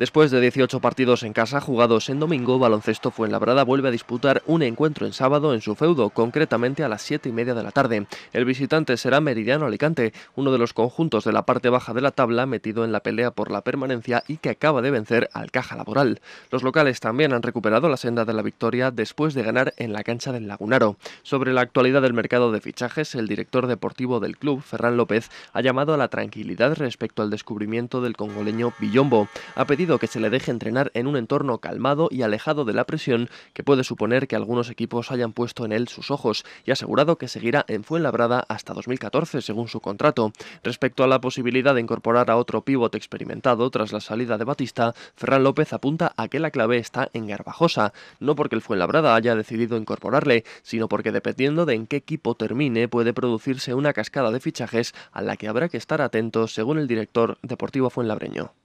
Después de 18 partidos en casa jugados en domingo, Baloncesto Fuenlabrada vuelve a disputar un encuentro en sábado en su feudo, concretamente a las 7 y media de la tarde. El visitante será Meridiano Alicante, uno de los conjuntos de la parte baja de la tabla metido en la pelea por la permanencia y que acaba de vencer al Caja Laboral. Los locales también han recuperado la senda de la victoria después de ganar en la cancha del Lagunaro. Sobre la actualidad del mercado de fichajes, el director deportivo del club, Ferran López, ha llamado a la tranquilidad respecto al descubrimiento del congoleño Billombo. Ha pedido que se le deje entrenar en un entorno calmado y alejado de la presión que puede suponer que algunos equipos hayan puesto en él sus ojos y asegurado que seguirá en Fuenlabrada hasta 2014 según su contrato. Respecto a la posibilidad de incorporar a otro pívot experimentado tras la salida de Batista, Ferran López apunta a que la clave está en Garbajosa, no porque el Fuenlabrada haya decidido incorporarle, sino porque dependiendo de en qué equipo termine puede producirse una cascada de fichajes a la que habrá que estar atentos según el director deportivo fuenlabreño.